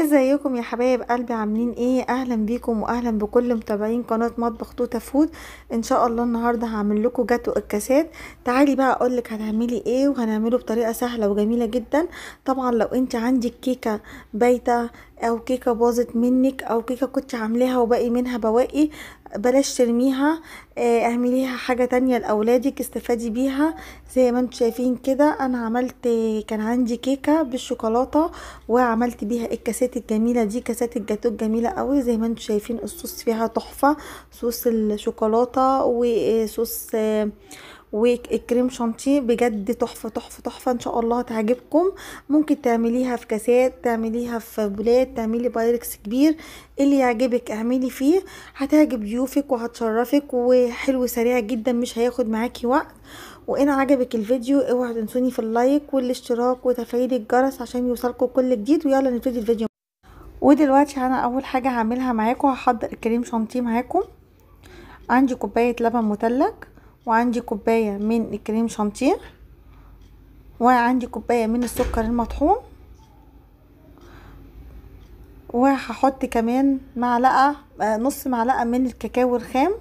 ازيكم يا حبايب قلبي عاملين ايه اهلا بيكم واهلا بكل متابعين قناه مطبخ توتا فود ان شاء الله النهارده هعمل لكم جاتو الكاسات تعالي بقى اقول لك هتعملي ايه وهنعمله بطريقه سهله وجميله جدا طبعا لو انت عندك كيكه بايته او كيكه باظت منك او كيكه كنت عاملاها وباقي منها بواقي بلاش ترميها آه، اعمليها حاجه تانية لاولادك استفادي بيها زي ما انتم شايفين كده انا عملت كان عندي كيكه بالشوكولاته وعملت بيها الكاسات الجميله دي كاسات الجاتو الجميله قوي زي ما انتم شايفين الصوص فيها تحفه صوص الشوكولاته وصوص آه، آه، والكريم شانتيه بجد تحفه تحفه تحفه ان شاء الله هتعجبكم ممكن تعمليها في كاسات تعمليها في بولات تعملي بايركس كبير اللي يعجبك اعملي فيه هتعجب ضيوفك وهتشرفك وحلو سريع جدا مش هياخد معاكي وقت وان عجبك الفيديو اوعوا تنسوني في اللايك والاشتراك وتفعيل الجرس عشان يوصلكم كل جديد ويلا نبتدي الفيديو ودلوقتي انا اول حاجه هعملها معاكم هحضر الكريم شانتيه معاكم عندي كوبايه لبن مثلج وعندي كوباية من الكريم شانتيه وعندي كوباية من السكر المطحون وهحط كمان معلقة آه، نص معلقة من الكاكاو الخام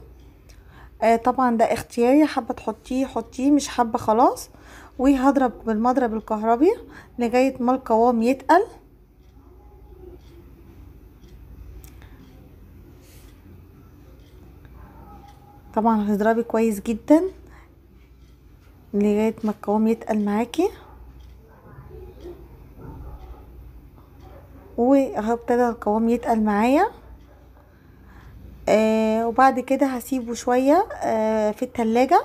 آه، طبعا ده اختياري حابة تحطيه حطيه مش حابة خلاص وهضرب بالمضرب الكهربي لغاية ما القوام يتقل طبعا هتضربي كويس جدا لغايه ما القوام يتقل معاكي وهبتدى القوام يتقل معايا آه وبعد كده هسيبه شويه آه في التلاجة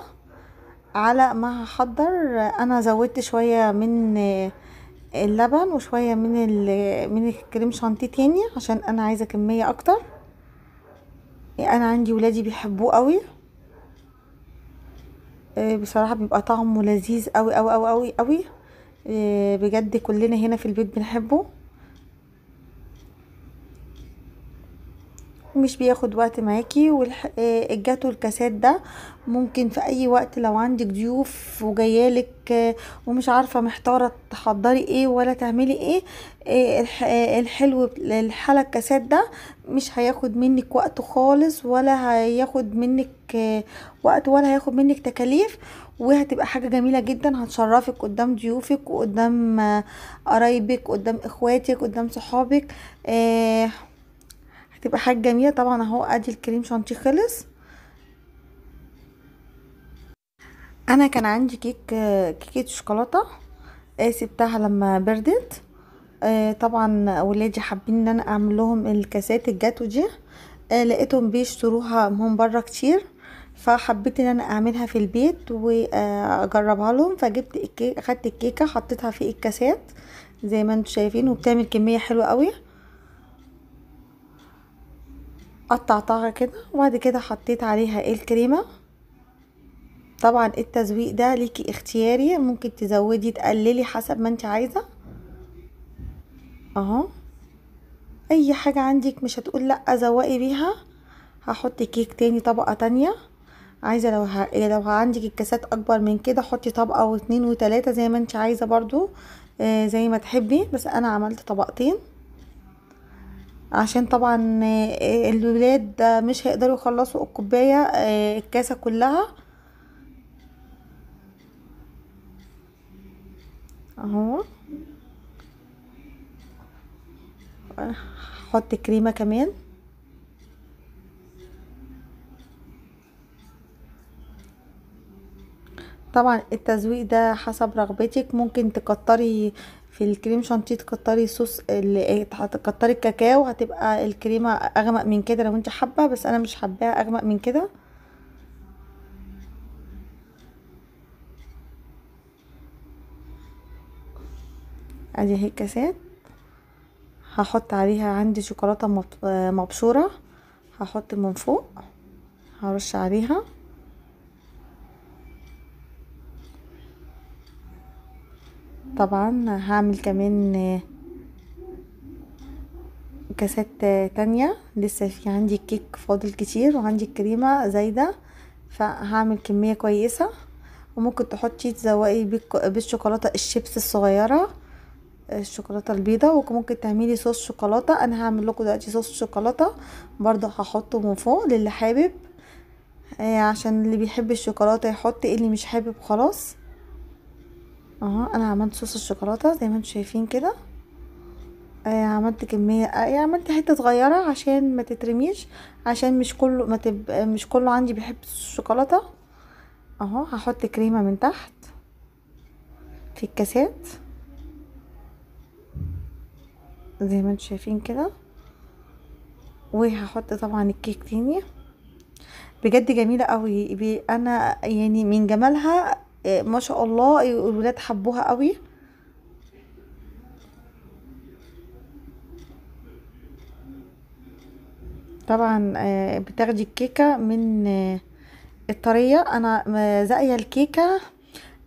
على ما هحضر انا زودت شويه من آه، اللبن وشويه من من الكريم شانتيه تاني عشان انا عايزه كميه اكتر انا عندي ولادي بيحبوه قوي آه، بصراحه بيبقى طعمه لذيذ قوي قوي قوي قوي آه، بجد كلنا هنا في البيت بنحبه مش بياخد وقت معاكي والجاتو آه، الكاسات ده ممكن في اي وقت لو عندك ضيوف وجايالك آه، ومش عارفه محتاره تحضري ايه ولا تعملي ايه آه، الحلو الحلى الكاسات ده مش هياخد منك وقت خالص ولا هياخد منك وقت ولا هياخد منك تكاليف وهتبقى حاجه جميله جدا هتشرفك قدام ضيوفك وقدام قرايبك قدام اخواتك قدام صحابك آه هتبقى حاجه جميله طبعا اهو ادي الكريم شانتيه خلص انا كان عندي كيك كيكه شوكولاته آه، سبتها لما بردت آه، طبعا ولادي حابين ان انا اعمل لهم الكاسات الجاتو دي آه، لقيتهم بيشتروها من بره كتير فحبيت ان انا اعملها في البيت واجربها لهم فجبت الكيك خدت الكيكه حطيتها في الكاسات زي ما انتم شايفين وبتعمل كميه حلوه قوي قطعتها كده وبعد كده حطيت عليها الكريمة طبعا التزويق ده ليكي اختياري ممكن تزودي تقللي حسب ما انت عايزة اهو اي حاجة عندك مش هتقول لا زوقي بيها هحط كيك تاني طبقة تانية عايزة لو ه... لو عندك الكاسات اكبر من كده حطي طبقة واثنين وثلاثه زي ما انت عايزة برضو آه زي ما تحبي بس انا عملت طبقتين عشان طبعا آه، الولاد مش هيقدروا يخلصوا الكوبايه آه، الكاسه كلها اهو هحط كريمه كمان طبعا التزويق ده حسب رغبتك ممكن تكتري في الكريم شانتيه تكتري صوص اللي إيه، تكتري الكاكاو هتبقى الكريمه اغمق من كده لو انت حابه بس انا مش حباها اغمق من كده ادي اهي الكاسات هحط عليها عندي شوكولاته مبشوره هحط من فوق هرش عليها طبعا هعمل كمان آه، كاسات تانية لسه في عندي الكيك فاضل كتير وعندي الكريمة زايدة فهعمل كمية كويسة وممكن تحطي تزوقي بالشوكولاتة الشيبس الصغيرة آه، الشوكولاتة البيضة وممكن تعملي صوص شوكولاتة انا هعمل لكم دلوقتي صوص شوكولاتة برضو هحطه من فوق للي حابب آه، عشان اللي بيحب الشوكولاتة يحط اللي مش حابب خلاص اهو انا عملت صوص الشوكولاته زي ما انتم شايفين كده آه عملت كميه آه يعني عملت حته صغيره عشان ما تترميش عشان مش كله ما تب... مش كله عندي بيحب الشوكولاته اهو هحط كريمه من تحت في الكاسات زي ما انتم شايفين كده وهحط طبعا الكيك تاني بجد جميله قوي انا يعني من جمالها إيه، ما شاء الله الولاد حبوها قوي طبعا آه، بتاخدي الكيكه من آه، الطريه انا زاقيه الكيكه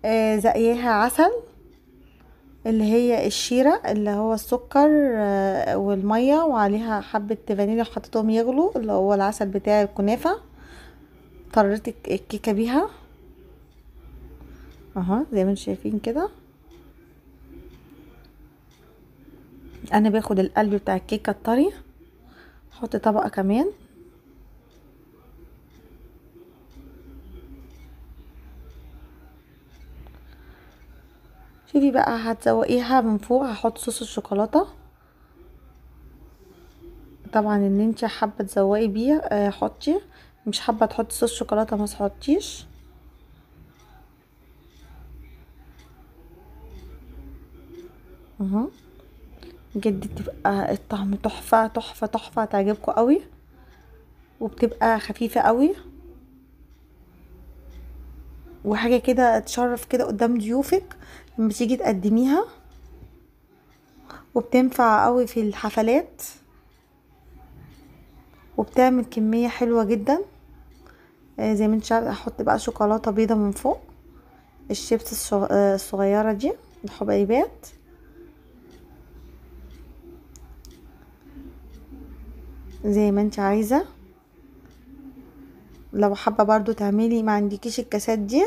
آه، زقياها عسل اللي هي الشيرة اللي هو السكر والمية وعليها حبة فانيليا حطيتهم يغلوا اللي هو العسل بتاع الكنافة طريت الكيكة بيها اهو زي ما انتم شايفين كده انا باخد القلب بتاع الكيكه الطري احط طبقه كمان شوفي بقى هتزوقيها من فوق هحط صوص الشوكولاته طبعا ان انت حابه تزوقي بيه آه، حطي مش حابه تحطي صوص شوكولاته ما تحطيش اهو بجد بتبقى الطعم تحفه تحفه تحفه تعجبكم قوي وبتبقى خفيفه قوي وحاجه كده تشرف كده قدام ضيوفك لما تيجي تقدميها وبتنفع قوي في الحفلات وبتعمل كميه حلوه جدا آه، زي ما انت شايف احط بقى شوكولاته بيضه من فوق الشيبس آه، الصغيره دي الحبيبات زي ما انت عايزة لو حابة برضو تعملي ما عندكيش الكاسات دي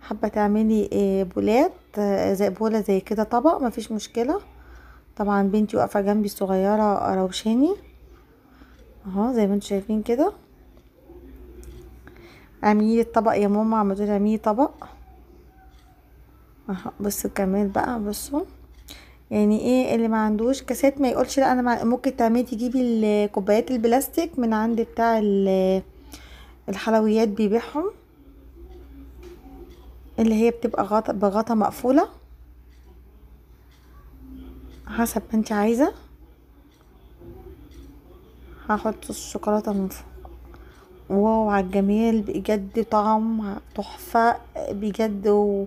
حابة تعملي آه، بولات آه، زي بولة زي كده طبق مفيش مشكلة طبعا بنتي واقفة جنبي الصغيرة روشاني اهو زي ما انتوا شايفين كده اعملي الطبق يا ماما تقولي اعملي طبق اهو بصوا الكمال بقى بصوا يعني ايه اللي ما عندوش كاسات ما يقولش لا انا ممكن تعملي تجيبي الكوبايات البلاستيك من عند بتاع الحلويات بيبيعهم اللي هي بتبقى غطا بغطا مقفوله حسب ما انت عايزه هحط الشوكولاته من فوق واو على الجمال بجد طعم تحفه بجد و...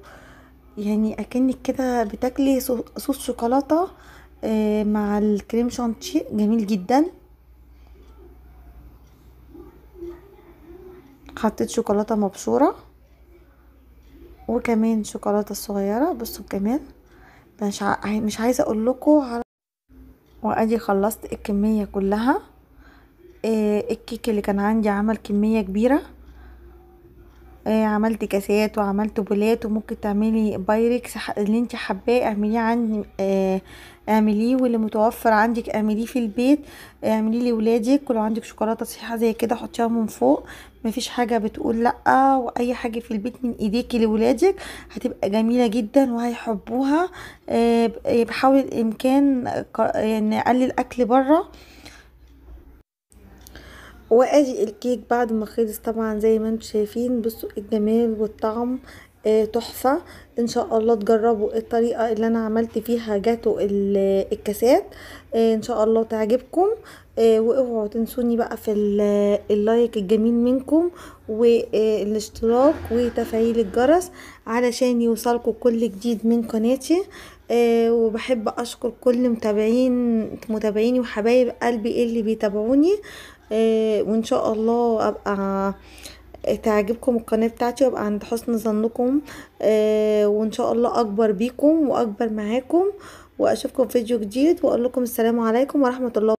يعني اكنك كده بتاكلي صوص شوكولاته آه، مع الكريم شانتيه جميل جدا حطيت شوكولاته مبشوره وكمان شوكولاته صغيره بصوا كمان مش ع... مش عايزه اقول لكم على وادي خلصت الكميه كلها آه، الكيك اللي كان عندي عمل كميه كبيره آه، عملت كاسات وعملت بولات وممكن تعملي بايركس اللي انت حباه اعمليه عندي آه، اعمليه واللي متوفر عندك اعمليه في البيت اعمليه لولادك ولو عندك شوكولاته صحيحه زي كده حطيها من فوق مفيش حاجه بتقول لا واي حاجه في البيت من ايديكي لولادك هتبقى جميله جدا وهيحبوها آه، بحاول الامكان يعني اقلل اكل بره واجي الكيك بعد ما خلص طبعا زي ما انتم شايفين بصوا الجمال والطعم آه، تحفة ان شاء الله تجربوا الطريقة اللي انا عملت فيها جاتو الكاسات آه، ان شاء الله تعجبكم آه واوعوا تنسوني بقى في اللايك الجميل منكم والاشتراك آه، وتفعيل الجرس علشان يوصلكم كل جديد من قناتي آه، وبحب اشكر كل متابعين متابعيني وحبايب قلبي اللي بيتابعوني آه، وان شاء الله ابقى تعجبكم القناة بتاعتي وابقى عند حسن ظنكم آه، وان شاء الله اكبر بيكم واكبر معاكم واشوفكم في فيديو جديد واقول لكم السلام عليكم ورحمة الله